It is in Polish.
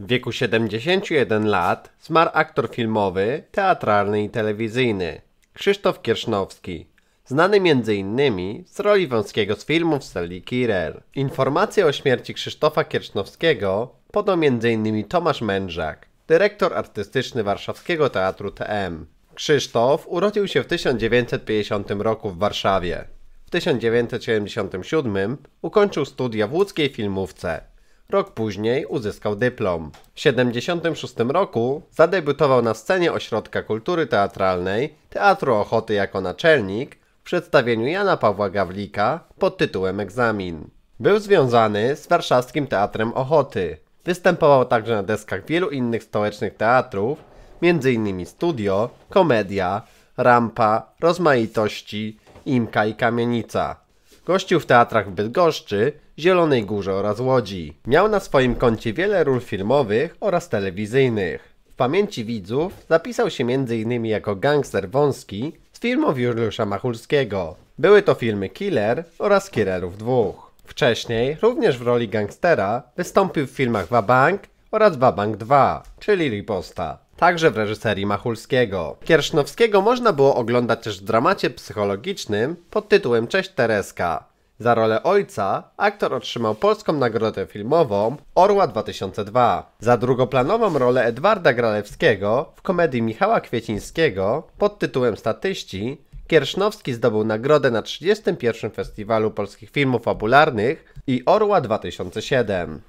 W wieku 71 lat zmarł aktor filmowy, teatralny i telewizyjny Krzysztof Kiersznowski, znany m.in. z roli Wąskiego z filmów Sally Kirer. Informacje o śmierci Krzysztofa Kiersznowskiego podał m.in. Tomasz Mędrzak, dyrektor artystyczny Warszawskiego Teatru TM. Krzysztof urodził się w 1950 roku w Warszawie. W 1977 ukończył studia w łódzkiej filmówce. Rok później uzyskał dyplom. W 76 roku zadebiutował na scenie Ośrodka Kultury Teatralnej Teatru Ochoty jako naczelnik w przedstawieniu Jana Pawła Gawlika pod tytułem Egzamin. Był związany z warszawskim Teatrem Ochoty. Występował także na deskach wielu innych stołecznych teatrów, m.in. Studio, Komedia, Rampa, Rozmaitości, Imka i Kamienica. Gościł w teatrach w Bydgoszczy, Zielonej Górze oraz Łodzi. Miał na swoim koncie wiele ról filmowych oraz telewizyjnych. W pamięci widzów zapisał się m.in. jako gangster wąski z filmów Juliusza Machulskiego. Były to filmy Killer oraz Killerów 2. Wcześniej, również w roli gangstera, wystąpił w filmach Wabank oraz Wabank 2, czyli Riposta także w reżyserii Machulskiego. Kiersznowskiego można było oglądać też w dramacie psychologicznym pod tytułem Cześć Tereska. Za rolę ojca aktor otrzymał polską nagrodę filmową Orła 2002. Za drugoplanową rolę Edwarda Gralewskiego w komedii Michała Kwiecińskiego pod tytułem Statyści Kiersznowski zdobył nagrodę na 31. Festiwalu Polskich Filmów Fabularnych i Orła 2007.